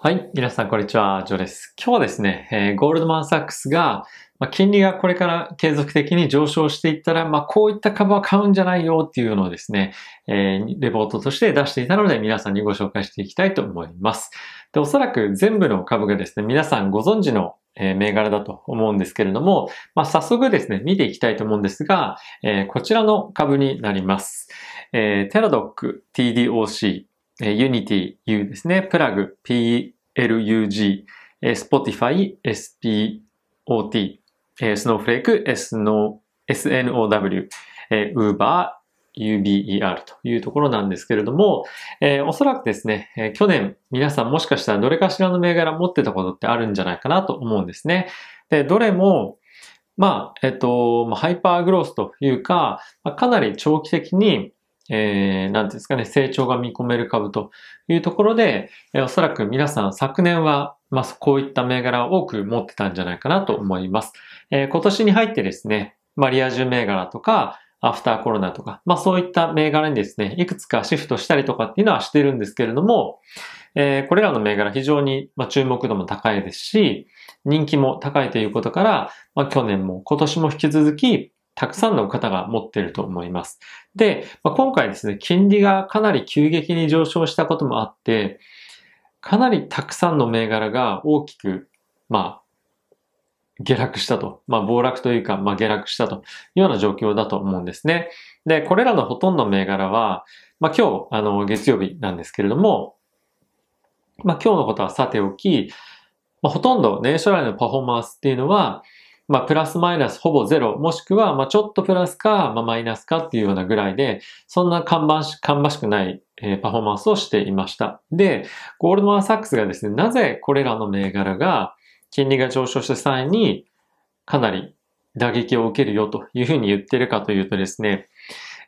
はい。皆さん、こんにちは。ジョーです。今日はですね、えー、ゴールドマンサックスが、まあ、金利がこれから継続的に上昇していったら、まあ、こういった株は買うんじゃないよっていうのをですね、えー、レポートとして出していたので、皆さんにご紹介していきたいと思います。で、おそらく全部の株がですね、皆さんご存知のえ銘柄だと思うんですけれども、まあ、早速ですね、見ていきたいと思うんですが、えー、こちらの株になります。えー、テラドック、TDOC、え Unity U ですね。プラグ PLUG、え Spotify SPOT、えー、Snowflake SNOW、えー、Uber UBER というところなんですけれども、えー、おそらくですね、えー、去年皆さんもしかしたらどれかしらの銘柄持ってたことってあるんじゃないかなと思うんですね。で、どれも、まあ、えっと、ハイパーグロースというか、かなり長期的にえー、なんていうんですかね、成長が見込める株というところで、えー、おそらく皆さん昨年は、まあ、こういった銘柄を多く持ってたんじゃないかなと思います。えー、今年に入ってですね、まあ、リア充銘柄とか、アフターコロナとか、まあ、そういった銘柄にですね、いくつかシフトしたりとかっていうのはしてるんですけれども、えー、これらの銘柄非常に、まあ、注目度も高いですし、人気も高いということから、まあ、去年も今年も引き続き、たくさんの方が持っていると思います。で、まあ、今回ですね、金利がかなり急激に上昇したこともあって、かなりたくさんの銘柄が大きく、まあ、下落したと。まあ、暴落というか、まあ、下落したというような状況だと思うんですね。で、これらのほとんど銘柄は、まあ、今日、あの、月曜日なんですけれども、まあ、今日のことはさておき、まあ、ほとんど年初来のパフォーマンスっていうのは、まあ、プラスマイナスほぼゼロ、もしくは、まあ、ちょっとプラスか、まあ、マイナスかっていうようなぐらいで、そんな板し、板しくない、えー、パフォーマンスをしていました。で、ゴールドマンサックスがですね、なぜこれらの銘柄が、金利が上昇した際に、かなり打撃を受けるよというふうに言ってるかというとですね、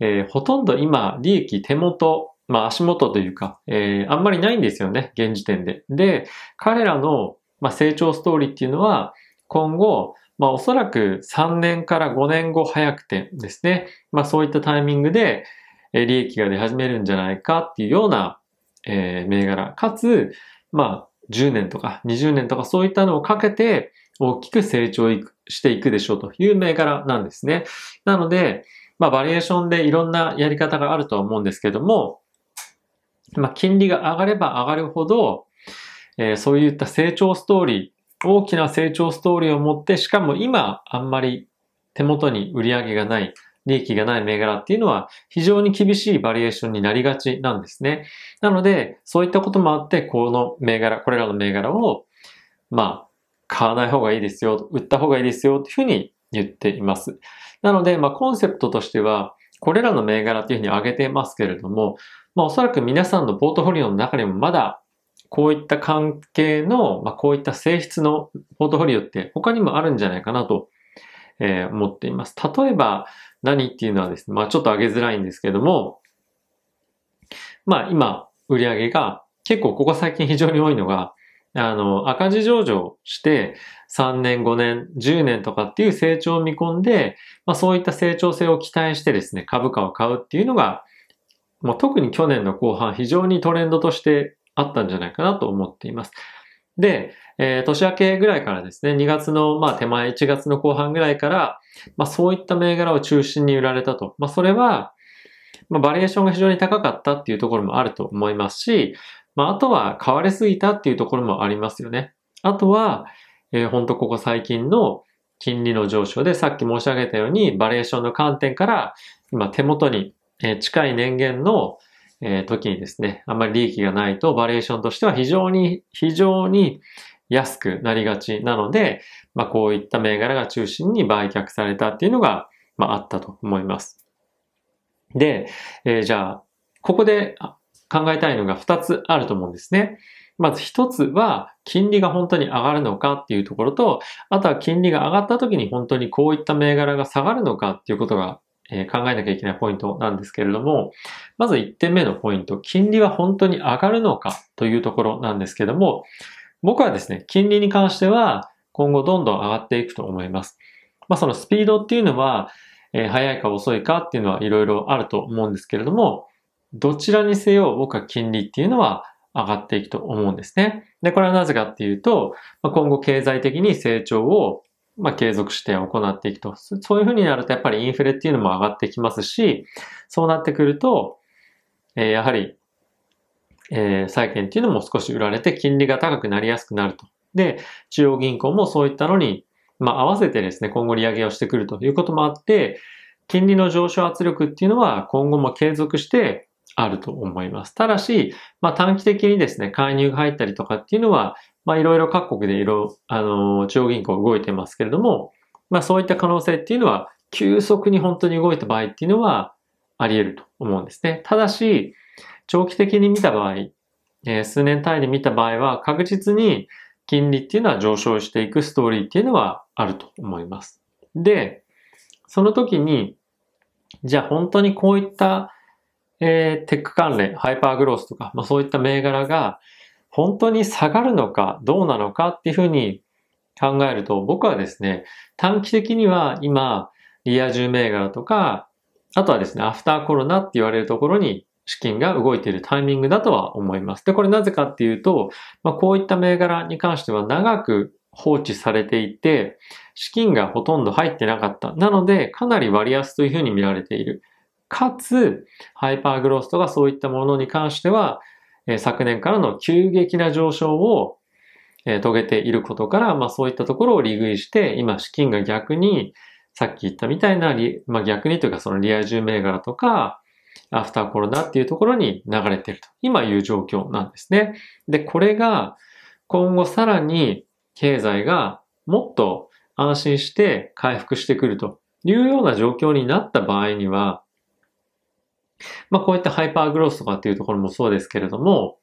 えー、ほとんど今、利益手元、まあ足元というか、えー、あんまりないんですよね、現時点で。で、彼らの、まあ、成長ストーリーっていうのは、今後、まあおそらく3年から5年後早くてですね、まあそういったタイミングで利益が出始めるんじゃないかっていうような、えー、銘柄、かつ、まあ10年とか20年とかそういったのをかけて大きく成長していくでしょうという銘柄なんですね。なので、まあバリエーションでいろんなやり方があるとは思うんですけども、まあ金利が上がれば上がるほど、えー、そういった成長ストーリー、大きな成長ストーリーを持って、しかも今あんまり手元に売り上げがない、利益がない銘柄っていうのは非常に厳しいバリエーションになりがちなんですね。なので、そういったこともあって、この銘柄、これらの銘柄を、まあ、買わない方がいいですよ、売った方がいいですよというふうに言っています。なので、まあ、コンセプトとしては、これらの銘柄っていうふうに挙げてますけれども、まあ、おそらく皆さんのポートフォリオの中にもまだこういった関係の、まあ、こういった性質のポートフォリオって他にもあるんじゃないかなと、えー、思っています。例えば何っていうのはですね、まあちょっと上げづらいんですけども、まあ今売り上げが結構ここ最近非常に多いのが、あの、赤字上場して3年、5年、10年とかっていう成長を見込んで、まあそういった成長性を期待してですね、株価を買うっていうのが、もう特に去年の後半非常にトレンドとしてあったんじゃないかなと思っています。で、えー、年明けぐらいからですね、2月の、まあ、手前、1月の後半ぐらいから、まあ、そういった銘柄を中心に売られたと。まあ、それは、まあ、バリエーションが非常に高かったっていうところもあると思いますし、まあ、あとは買われすぎたっていうところもありますよね。あとは、えー、ほんとここ最近の金利の上昇で、さっき申し上げたように、バリエーションの観点から、今手元に近い年限の、え時にですね、あんまり利益がないと、バリエーションとしては非常に、非常に安くなりがちなので、まあ、こういった銘柄が中心に売却されたっていうのが、まあ、あったと思います。で、えー、じゃあ、ここで考えたいのが2つあると思うんですね。まず1つは、金利が本当に上がるのかっていうところと、あとは金利が上がった時に本当にこういった銘柄が下がるのかっていうことがえー、考えなきゃいけないポイントなんですけれども、まず1点目のポイント、金利は本当に上がるのかというところなんですけども、僕はですね、金利に関しては今後どんどん上がっていくと思います。まあそのスピードっていうのは、えー、早いか遅いかっていうのはいろいろあると思うんですけれども、どちらにせよ僕は金利っていうのは上がっていくと思うんですね。で、これはなぜかっていうと、今後経済的に成長をまあ、継続して行っていくと。そういうふうになると、やっぱりインフレっていうのも上がってきますし、そうなってくると、えー、やはり、えー、債券っていうのも少し売られて金利が高くなりやすくなると。で、中央銀行もそういったのに、まあ、合わせてですね、今後利上げをしてくるということもあって、金利の上昇圧力っていうのは今後も継続してあると思います。ただし、まあ、短期的にですね、介入が入ったりとかっていうのは、まあいろいろ各国でいろ、あの、中央銀行動いてますけれども、まあそういった可能性っていうのは、急速に本当に動いた場合っていうのはあり得ると思うんですね。ただし、長期的に見た場合、え数年単位で見た場合は確実に金利っていうのは上昇していくストーリーっていうのはあると思います。で、その時に、じゃあ本当にこういった、えー、テック関連、ハイパーグロースとか、まあそういった銘柄が本当に下がるのかどうなのかっていうふうに考えると、僕はですね、短期的には今、リア充銘柄とか、あとはですね、アフターコロナって言われるところに資金が動いているタイミングだとは思います。で、これなぜかっていうと、まあ、こういった銘柄に関しては長く放置されていて、資金がほとんど入ってなかった。なので、かなり割安というふうに見られている。かつ、ハイパーグロースとかそういったものに関しては、え昨年からの急激な上昇を、え遂げていることから、まあそういったところを利食いして、今資金が逆に、さっき言ったみたいな、まあ逆にというかそのリア充銘柄とか、アフターコロナっていうところに流れていると。今いう状況なんですね。で、これが今後さらに経済がもっと安心して回復してくるというような状況になった場合には、まあ、こういったハイパーグロースとかっていうところもそうですけれども、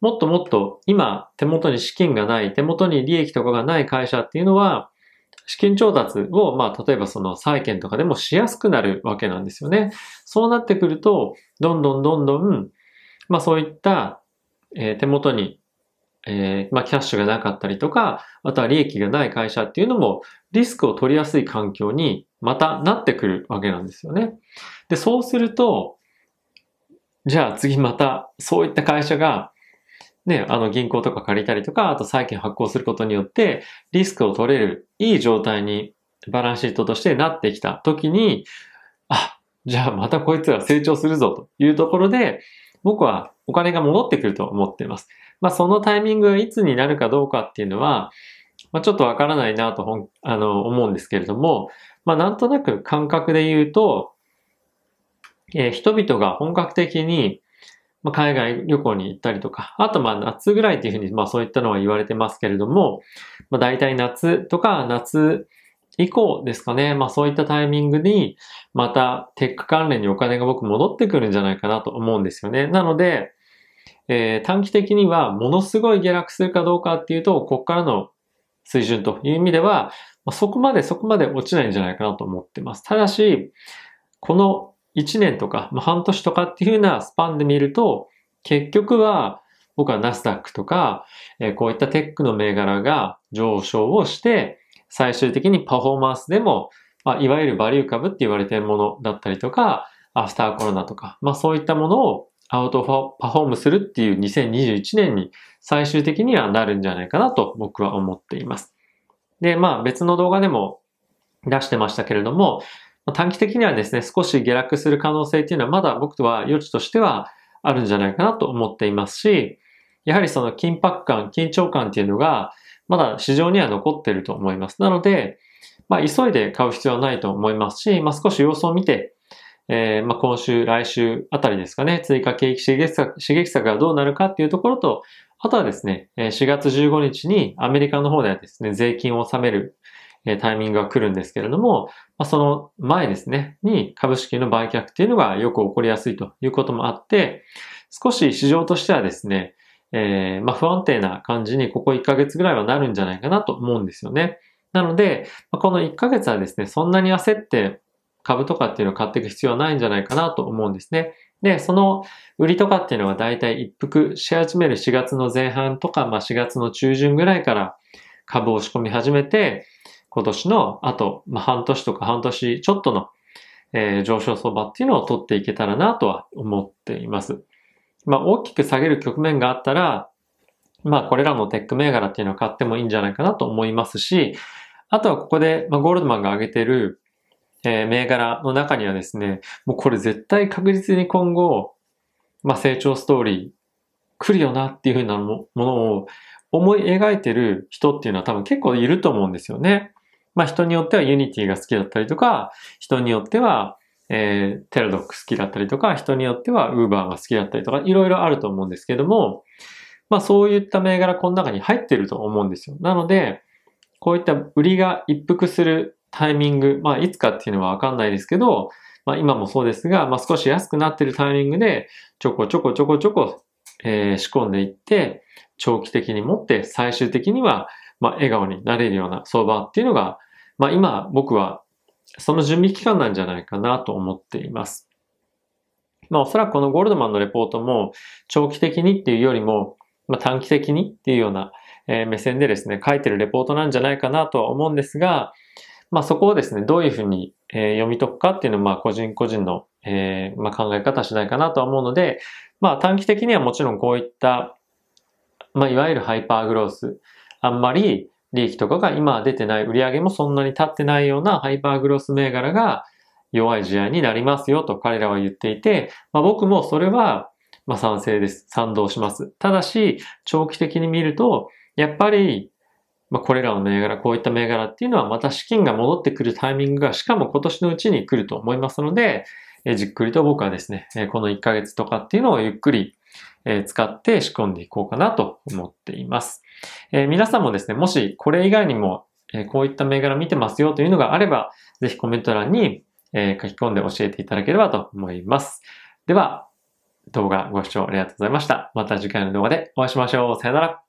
もっともっと今手元に資金がない、手元に利益とかがない会社っていうのは、資金調達を、まあ、例えばその債券とかでもしやすくなるわけなんですよね。そうなってくると、どんどんどんどん、まあそういった、えー、手元に、えー、まあキャッシュがなかったりとか、あとは利益がない会社っていうのも、リスクを取りやすい環境にまたなってくるわけなんですよね。で、そうすると、じゃあ次また、そういった会社が、ね、あの銀行とか借りたりとか、あと債券発行することによって、リスクを取れる、いい状態にバランスシートとしてなってきた時に、あ、じゃあまたこいつら成長するぞというところで、僕はお金が戻ってくると思っています。まあそのタイミングがいつになるかどうかっていうのは、まあちょっとわからないなとあの思うんですけれども、まあなんとなく感覚で言うと、えー、人々が本格的に、ま海外旅行に行ったりとか、あとまあ夏ぐらいっていうふうに、まあそういったのは言われてますけれども、まあ大体夏とか夏以降ですかね、まあそういったタイミングに、またテック関連にお金が僕戻ってくるんじゃないかなと思うんですよね。なので、えー、短期的にはものすごい下落するかどうかっていうと、こっからの水準という意味では、まあ、そこまでそこまで落ちないんじゃないかなと思ってます。ただし、この1年とか、まあ、半年とかっていうふうなスパンで見ると、結局は僕はナスダックとか、えー、こういったテックの銘柄が上昇をして、最終的にパフォーマンスでも、まあ、いわゆるバリュー株って言われているものだったりとか、アフターコロナとか、まあそういったものをアウトパフォームするっていう2021年に最終的にはなるんじゃないかなと僕は思っています。で、まあ別の動画でも出してましたけれども、短期的にはですね、少し下落する可能性っていうのはまだ僕とは余地としてはあるんじゃないかなと思っていますし、やはりその緊迫感、緊張感っていうのが、まだ市場には残ってると思います。なので、まあ、急いで買う必要はないと思いますし、まあ、少し様子を見て、えー、まあ、今週、来週あたりですかね、追加景気刺激策刺激策がどうなるかっていうところと、あとはですね、4月15日にアメリカの方ではですね、税金を納めるえタイミングが来るんですけれども、その前ですね、に株式の売却っていうのがよく起こりやすいということもあって、少し市場としてはですね、えー、ま不安定な感じにここ1ヶ月ぐらいはなるんじゃないかなと思うんですよね。なので、この1ヶ月はですね、そんなに焦って株とかっていうのを買っていく必要はないんじゃないかなと思うんですね。で、その売りとかっていうのは大体一服し始める4月の前半とか、まあ4月の中旬ぐらいから株を仕込み始めて、今年のあと、まあ、半年とか半年ちょっとの、えー、上昇相場っていうのを取っていけたらなとは思っています。まあ、大きく下げる局面があったら、まあ、これらのテック銘柄っていうのを買ってもいいんじゃないかなと思いますし、あとはここで、まあ、ゴールドマンが挙げてる、えー、銘柄の中にはですね、もうこれ絶対確実に今後、まあ、成長ストーリー来るよなっていうふうなものを思い描いてる人っていうのは多分結構いると思うんですよね。まあ人によってはユニティが好きだったりとか、人によっては、えー、テラドック好きだったりとか、人によってはウーバーが好きだったりとか、いろいろあると思うんですけども、まあそういった銘柄この中に入ってると思うんですよ。なので、こういった売りが一服するタイミング、まあいつかっていうのはわかんないですけど、まあ今もそうですが、まあ少し安くなってるタイミングで、ちょこちょこちょこちょこ、えー、仕込んでいって、長期的に持って最終的には、まあ笑顔になれるような相場っていうのがまあ今僕はその準備期間なんじゃないかなと思っています。まあおそらくこのゴールドマンのレポートも長期的にっていうよりも、まあ、短期的にっていうような、え目線でですね、書いてるレポートなんじゃないかなとは思うんですが、まあそこをですね、どういうふうに、え読み解くかっていうのはまあ個人個人の、えまあ、考え方次第かなとは思うので、まあ短期的にはもちろんこういった、まあいわゆるハイパーグロース、あんまり利益とかが今出てない、売り上げもそんなに立ってないようなハイパーグロス銘柄が弱い試合になりますよと彼らは言っていて、まあ、僕もそれはまあ賛成です。賛同します。ただし、長期的に見ると、やっぱり、まあ、これらの銘柄、こういった銘柄っていうのはまた資金が戻ってくるタイミングがしかも今年のうちに来ると思いますので、えじっくりと僕はですね、この1ヶ月とかっていうのをゆっくりえ使って仕込んでいこうかなと思っています。え皆さんもですね、もしこれ以外にも、えこういった銘柄見てますよというのがあれば、ぜひコメント欄に、え書き込んで教えていただければと思います。では、動画ご視聴ありがとうございました。また次回の動画でお会いしましょう。さよなら。